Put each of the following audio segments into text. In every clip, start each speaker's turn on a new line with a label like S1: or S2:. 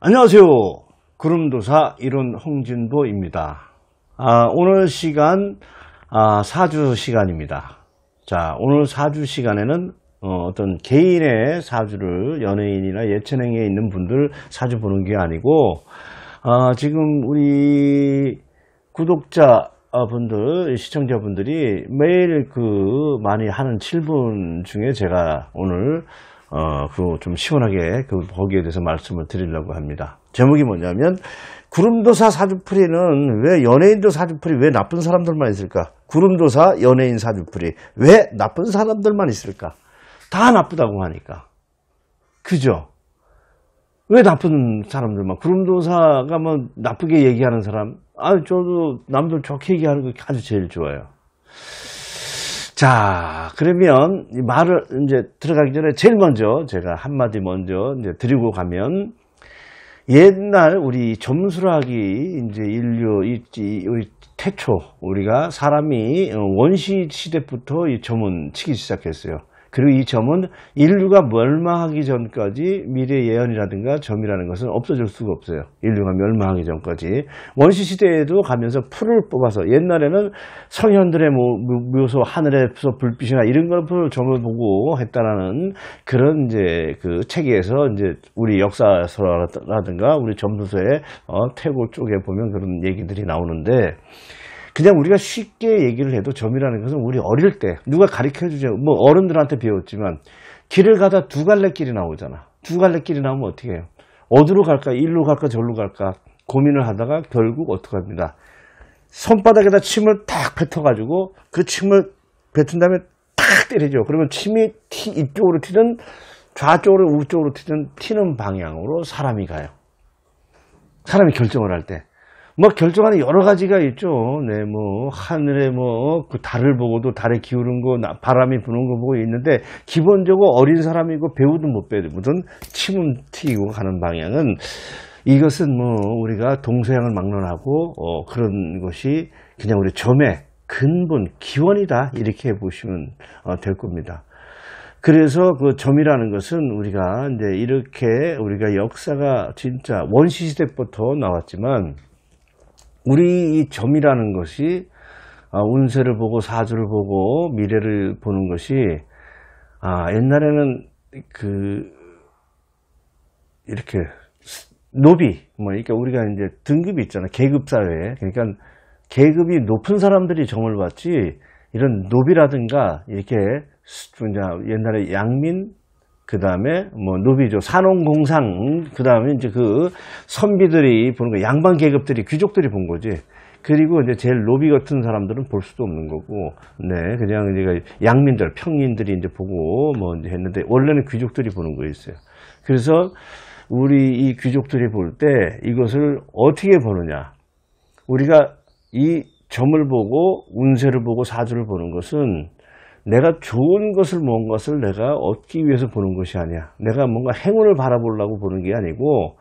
S1: 안녕하세요. 구름도사 이론 홍진보입니다. 아, 오늘 시간 아, 사주 시간입니다. 자, 오늘 사주 시간에는 어, 떤 개인의 사주를 연예인이나 예천행에 있는 분들 사주 보는 게 아니고 아, 지금 우리 구독자 아, 분들, 시청자분들이 매일 그 많이 하는 7분 중에 제가 오늘 어, 그좀 시원하게 그 거기에 대해서 말씀을 드리려고 합니다. 제목이 뭐냐면 구름도사 사주풀이는 왜 연예인도 사주풀이 왜 나쁜 사람들만 있을까? 구름도사 연예인 사주풀이 왜 나쁜 사람들만 있을까? 다 나쁘다고 하니까. 그죠? 왜 나쁜 사람들만 구름도사가 뭐 나쁘게 얘기하는 사람 아 저도 남들 좋게 얘기하는 거 아주 제일 좋아요 자, 그러면 말을 이제 들어가기 전에 제일 먼저 제가 한마디 먼저 이제 드리고 가면 옛날 우리 점술학이 이제 인류 있지 우리 태초 우리가 사람이 어, 원시 시대부터 이 점은 치기 시작했어요. 그리고 이 점은 인류가 멸망하기 전까지 미래 예언이라든가 점이라는 것은 없어질 수가 없어요. 인류가 멸망하기 전까지. 원시 시대에도 가면서 풀을 뽑아서 옛날에는 성현들의 묘소 하늘에서 불빛이나 이런 걸 점을 보고 했다라는 그런 이제 그 책에서 이제 우리 역사서라든가 우리 점도서의 어, 태고 쪽에 보면 그런 얘기들이 나오는데 그냥 우리가 쉽게 얘기를 해도 점이라는 것은 우리 어릴 때 누가 가르쳐 주죠. 뭐 어른들한테 배웠지만 길을 가다 두 갈래 길이 나오잖아. 두 갈래 길이 나오면 어떻게 해요? 어디로 갈까? 일로 갈까? 절로 갈까? 고민을 하다가 결국 어떻게 합니다. 손바닥에다 침을 탁 뱉어가지고 그 침을 뱉은 다음에 탁 때리죠. 그러면 침이 티, 이쪽으로 튀든 좌쪽으로 우쪽으로 튀든 튀는 방향으로 사람이 가요. 사람이 결정을 할 때. 뭐 결정하는 여러 가지가 있죠. 네, 뭐 하늘에 뭐그 달을 보고도 달에 기울은 거, 바람이 부는 거 보고 있는데 기본적으로 어린 사람이고 배우도 못 배우든 침은 튀고 가는 방향은 이것은 뭐 우리가 동서양을 막론하고 어, 그런 것이 그냥 우리 점의 근본 기원이다 이렇게 보시면 어, 될 겁니다. 그래서 그 점이라는 것은 우리가 이제 이렇게 우리가 역사가 진짜 원시시대부터 나왔지만 우리 이 점이라는 것이 아, 운세를 보고 사주를 보고 미래를 보는 것이 아, 옛날에는 그 이렇게 노비 뭐 이렇게 우리가 이제 등급이 있잖아 계급 사회 그러니까 계급이 높은 사람들이 점을 봤지 이런 노비라든가 이렇게 옛날에 양민 그 다음에 뭐 누비조 산업공상 그 다음에 이제 그 선비들이 보는 거 양반 계급들이 귀족들이 본 거지 그리고 이제 제일 노비 같은 사람들은 볼 수도 없는 거고, 네, 그냥 이제 그 양민들, 평민들이 이제 보고 뭐 이제 했는데, 원래는 귀족들이 보는 거였어요. 그래서 우리 이 귀족들이 볼 때 이것을 어떻게 보느냐. 우리가 이 점을 보고, 운세를 보고, 사주를 보는 것은 내가 좋은 것을 모 것을 내가 얻기 위해서 보는 것이 아니야. 내가 뭔가 행운을 바라보려고 보는 게 아니고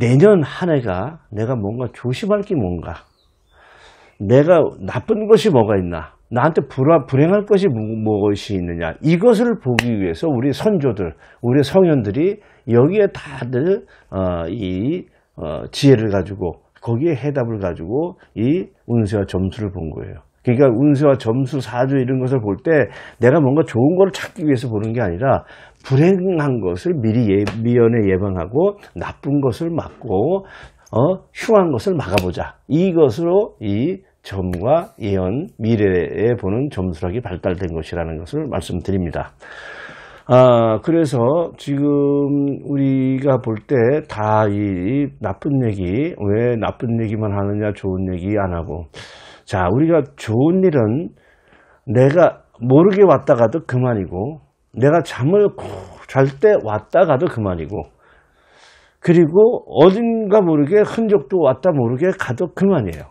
S1: 내년 한 해가 내가 뭔가 조심할 게 뭔가 내가 나쁜 것이 뭐가 있나 나한테 불화, 불행할 것이 뭐, 무엇이 있느냐 이것을 보기 위해서 우리 선조들 우리 성현들이 여기에 다들 어, 이 어, 지혜를 가지고 거기에 해답을 가지고 이 운세와 점수를 본 거예요 그러니까 운세와 점수, 사주 이런 것을 볼 때 내가 뭔가 좋은 걸 찾기 위해서 보는 게 아니라 불행한 것을 미리 예, 미연에 예방하고 나쁜 것을 막고 어, 흉한 것을 막아보자. 이것으로 이 점과 예언, 미래에 보는 점수학이 발달된 것이라는 것을 말씀드립니다. 아, 그래서 지금 우리가 볼 때 다 이 나쁜 얘기, 왜 나쁜 얘기만 하느냐, 좋은 얘기 안 하고, 자, 우리가 좋은 일은 내가 모르게 왔다가도 그만이고, 내가 잠을 잘 때 왔다가도 그만이고, 그리고 어딘가 모르게 흔적도 왔다 모르게 가도 그만이에요.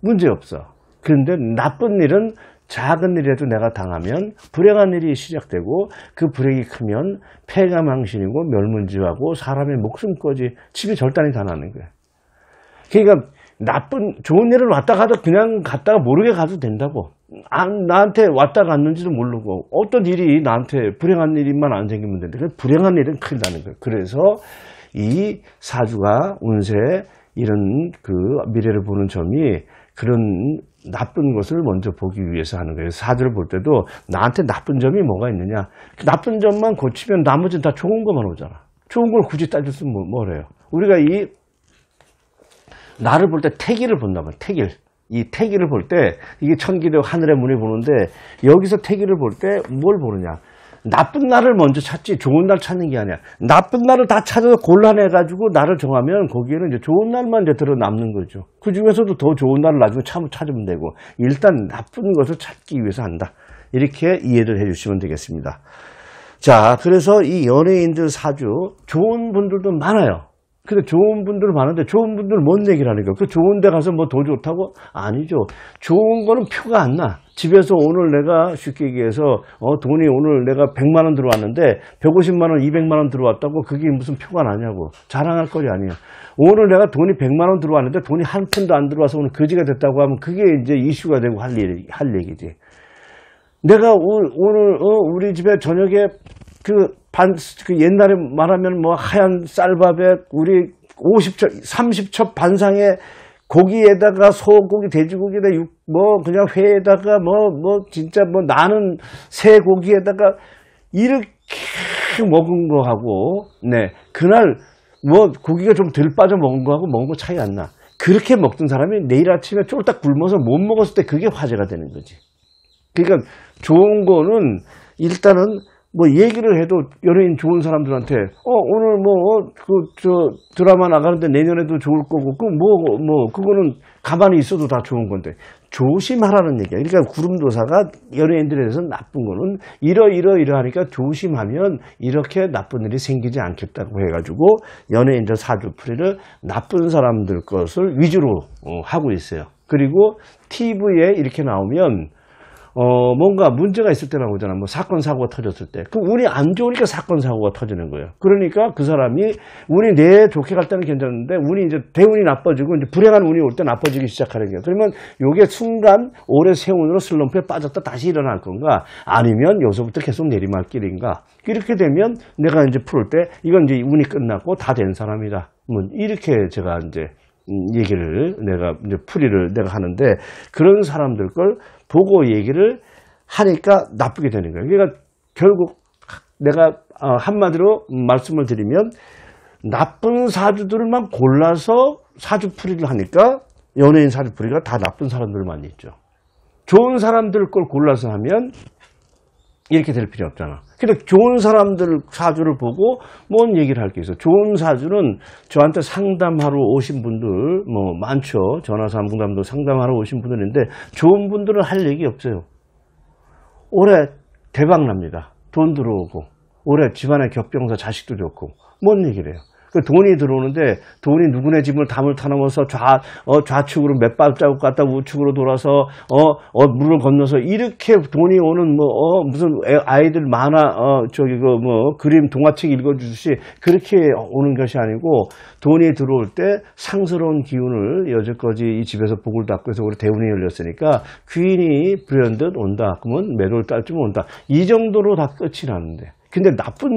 S1: 문제 없어. 그런데 나쁜 일은 작은 일이라도 내가 당하면 불행한 일이 시작되고 그 불행이 크면 폐가망신이고 멸문지하고 사람의 목숨까지 집이 절단이 다 나는 거예요. 그러니까 나쁜 좋은 일을 왔다 가다 그냥 갔다가 모르게 가도 된다고 아, 나한테 왔다 갔는지도 모르고 어떤 일이 나한테 불행한 일만 안 생기면 되는데 불행한 일은 큰일 나는 거예요 그래서 이 사주가 운세 이런 그 미래를 보는 점이 그런 나쁜 것을 먼저 보기 위해서 하는 거예요 사주를 볼 때도 나한테 나쁜 점이 뭐가 있느냐 그 나쁜 점만 고치면 나머지는 다 좋은 것만 오잖아 좋은 걸 굳이 따질 수는 뭐, 뭐래요 우리가 이 나를 볼 때 태기를 본단 말이에태기이 태기를 볼때 이게 천기도 하늘의 문을 보는데 여기서 태기를 볼 때 뭘 보느냐. 나쁜 날을 먼저 찾지 좋은 날 찾는 게 아니야. 나쁜 날을 다 찾아서 곤란해가지고 날을 정하면 거기에는 이제 좋은 날만 이제 들어남는 거죠. 그 중에서도 더 좋은 날을 나중에 참 찾으면 되고 일단 나쁜 것을 찾기 위해서 한다. 이렇게 이해를 해주시면 되겠습니다. 자, 그래서 이 연예인들 사주 좋은 분들도 많아요. 근데 좋은 분들 많은데 좋은 분들 뭔 얘기를 하니까 그 좋은 데 가서 뭐 더 좋다고 아니죠 좋은 거는 표가 안나 집에서 오늘 내가 쉽게 얘기해서 어 돈이 오늘 내가 100만 원 들어왔는데 150만 원 200만 원 들어왔다고 그게 무슨 표가 나냐고 자랑할 거리 아니에요 오늘 내가 돈이 100만 원 들어왔는데 돈이 한 푼도 안 들어와서 오늘 거지가 됐다고 하면 그게 이제 이슈가 되고 할, 일, 할 얘기지 내가 오늘, 오늘 어, 우리 집에 저녁에 그 반, 그 옛날에 말하면 뭐 하얀 쌀밥에 우리 50첩, 30첩 반상에 고기에다가 소고기, 돼지고기에다 육, 뭐 그냥 회에다가 뭐, 뭐 진짜 뭐 나는 새 고기에다가 이렇게 먹은 거하고, 네. 그날 뭐 고기가 좀 덜 빠져 먹은 거하고 먹은 거 차이 안 나. 그렇게 먹던 사람이 내일 아침에 쫄딱 굶어서 못 먹었을 때 그게 화제가 되는 거지. 그러니까 좋은 거는 일단은 뭐 얘기를 해도 연예인 좋은 사람들한테 어 오늘 뭐 그 저 드라마 나가는데 내년에도 좋을 거고 그뭐뭐 뭐 그거는 가만히 있어도 다 좋은 건데 조심하라는 얘기야. 그러니까 구름도사가 연예인들에 대해서 나쁜 거는 이러이러이러하니까 조심하면 이렇게 나쁜 일이 생기지 않겠다고 해가지고 연예인들 사주풀이를 나쁜 사람들 것을 위주로 어, 하고 있어요. 그리고 TV에 이렇게 나오면 어, 뭔가 문제가 있을 때만 오잖아. 뭐 사건, 사고가 터졌을 때. 그 운이 안 좋으니까 사건, 사고가 터지는 거예요. 그러니까 그 사람이 운이 내 좋게 갈 때는 괜찮은데 운이 이제 대운이 나빠지고 이제 불행한 운이 올 때 나빠지기 시작하는 거예요. 그러면 요게 순간 오래 세운으로 슬럼프에 빠졌다 다시 일어날 건가? 아니면 요기서부터 계속 내리막길인가? 이렇게 되면 내가 이제 풀을때 이건 이제 운이 끝났고 다 된 사람이다. 뭐 이렇게 제가 이제 음, 얘기를 내가 이제 풀이를 내가 하는데 그런 사람들 걸 보고 얘기를 하니까 나쁘게 되는 거예요. 그러니까 결국 내가 어, 한마디로 말씀을 드리면 나쁜 사주들만 골라서 사주풀이를 하니까 연예인 사주풀이가 다 나쁜 사람들만 있죠. 좋은 사람들 걸 골라서 하면 이렇게 될 필요 없잖아. 근데 좋은 사람들 사주를 보고 뭔 얘기를 할 게 있어. 좋은 사주는 저한테 상담하러 오신 분들 뭐 많죠. 전화상담도 상담하러 오신 분들인데 좋은 분들은 할 얘기 없어요. 올해 대박 납니다. 돈 들어오고 올해 집안에 격병사 자식도 좋고 뭔 얘기를 해요. 그 돈이 들어오는데 돈이 누구네 집을 담을 타넘어서 좌, 어, 좌측으로 몇 발자국 갔다 우측으로 돌아서 어, 어, 물을 건너서 이렇게 돈이 오는 뭐, 어, 무슨 아이들 만화, 어, 저기 그 뭐 그림 동화책 읽어주듯이 그렇게 오는 것이 아니고 돈이 들어올 때 상스러운 기운을 여지까지 이 집에서 복을 닦고 해서 우리 대운이 열렸으니까 귀인이 불현듯 온다. 그러면 매도를 딸지면 온다. 이 정도로 다 끝이 났는데 근데 나쁜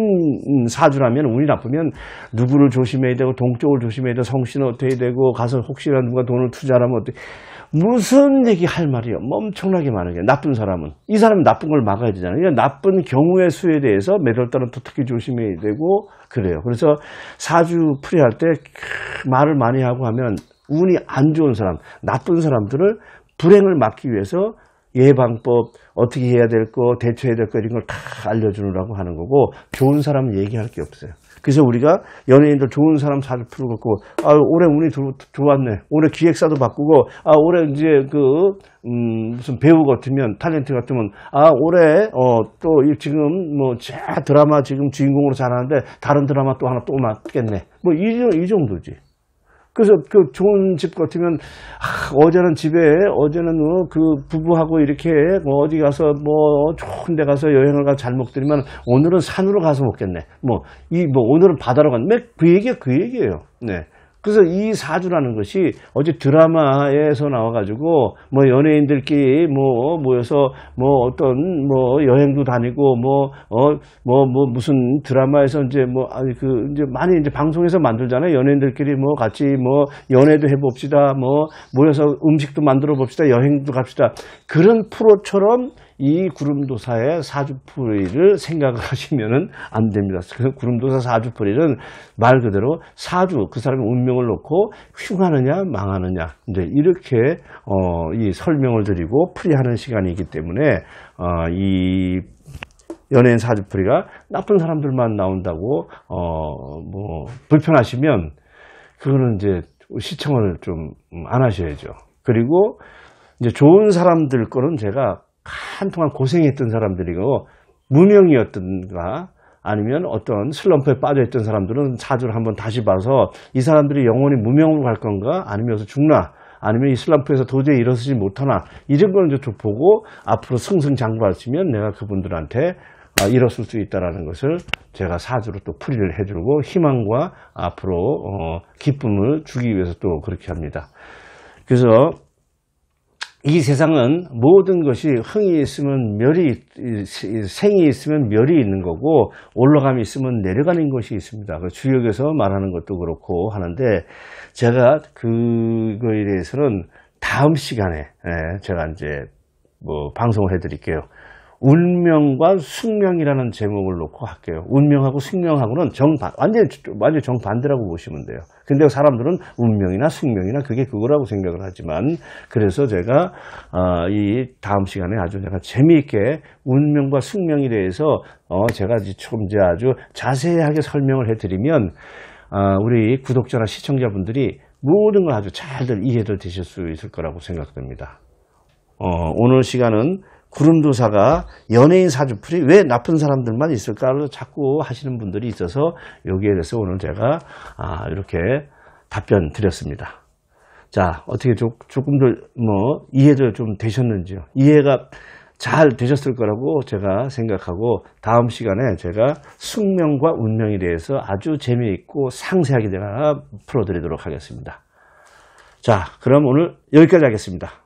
S1: 사주라면 운이 나쁘면 누구를 조심해야 되고 동쪽을 조심해야 되고 성신은 어떻게 되고 가서 혹시나 누가 돈을 투자하면 어떻게 무슨 얘기 할 말이요 엄청나게 많은 게 나쁜 사람은 이사람 나쁜 걸 막아야 되잖아요 그러니까 나쁜 경우의 수에 대해서 매달 따라 어떻게 조심해야 되고 그래요 그래서 사주 풀이할 때 말을 많이 하고 하면 운이 안 좋은 사람 나쁜 사람들을 불행을 막기 위해서 예방법, 어떻게 해야 될 거, 대처해야 될 거 이런 걸 다 알려주느라고 하는 거고 좋은 사람은 얘기할 게 없어요. 그래서 우리가 연예인들 좋은 사람 잘 풀어갖고 아 올해 운이 들어왔네 올해 기획사도 바꾸고 아 올해 이제 그 음, 무슨 배우 같으면 탤런트 같으면 아 올해 어또 지금 뭐제 드라마 지금 주인공으로 잘하는데 다른 드라마 또 하나 또맞겠네뭐이이 정도지 그래서 그 좋은 집 같으면 아, 어제는 집에 어제는 뭐그 어, 부부하고 이렇게 뭐 어디 가서 뭐 좋은 데 가서 여행을 가서 잘 먹더니만 오늘은 산으로 가서 먹겠네. 뭐이뭐 뭐 오늘은 바다로 갔네. 그 얘기가 그 얘기예요. 네. 그래서 이 사주라는 것이 어제 드라마에서 나와가지고 뭐 연예인들끼리 뭐 모여서 뭐 어떤 뭐 여행도 다니고 뭐 어 뭐뭐 어뭐 무슨 드라마에서 이제 뭐 아니 그 이제 많이 이제 방송에서 만들잖아요 연예인들끼리 뭐 같이 뭐 연애도 해봅시다 뭐 모여서 음식도 만들어 봅시다 여행도 갑시다 그런 프로처럼 이 구름도사의 사주풀이를 생각을 하시면안 됩니다. 그래서 구름도사 사주풀이는 말 그대로 사주 그 사람의 운명을 놓고 흉하느냐 망하느냐 이 이렇게 어, 이 설명을 드리고 풀이하는 시간이기 때문에 어, 이 연예인 사주풀이가 나쁜 사람들만 나온다고 어, 뭐 불편하시면 그거는 이제 시청을 좀안 음, 하셔야죠. 그리고 이제 좋은 사람들 거는 제가 한동안 고생했던 사람들이고 무명이었던가 아니면 어떤 슬럼프에 빠져있던 사람들은 사주를 한번 다시 봐서 이 사람들이 영원히 무명으로 갈 건가 아니면 여기서 죽나 아니면 이 슬럼프에서 도저히 일어서지 못하나 이런 걸 거는 좀 보고 앞으로 승승장구할 수 있으면 내가 그분들한테 아, 일어설수 있다는 것을 제가 사주로 또 풀이를 해주고 희망과 앞으로 어, 기쁨을 주기 위해서 또 그렇게 합니다. 그래서 이 세상은 모든 것이 흥이 있으면 멸이 생이 있으면 멸이 있는 거고 올라감이 있으면 내려가는 것이 있습니다. 그 주역에서 말하는 것도 그렇고 하는데 제가 그거에 대해서는 다음 시간에 예, 제가 이제 뭐 방송을 해드릴게요. 운명과 숙명이라는 제목을 놓고 할게요. 운명하고 숙명하고는 정반, 완전 완전 정반대라고 보시면 돼요. 근데 사람들은 운명이나 숙명이나 그게 그거라고 생각을 하지만, 그래서 제가, 어, 이 다음 시간에 아주 제가 재미있게 운명과 숙명에 대해서, 어, 제가 지금 이제 아주 자세하게 설명을 해드리면, 어, 우리 구독자나 시청자분들이 모든 걸 아주 잘들 이해를 되실 수 있을 거라고 생각됩니다. 어, 오늘 시간은 구름도사가 연예인 사주풀이 왜 나쁜 사람들만 있을까를 자꾸 하시는 분들이 있어서 여기에 대해서 오늘 제가 아, 이렇게 답변 드렸습니다. 자, 어떻게 조, 조금 더 뭐 이해도 좀 되셨는지요? 이해가 잘 되셨을 거라고 제가 생각하고 다음 시간에 제가 숙명과 운명에 대해서 아주 재미있고 상세하게 제가 풀어드리도록 하겠습니다. 자, 그럼 오늘 여기까지 하겠습니다.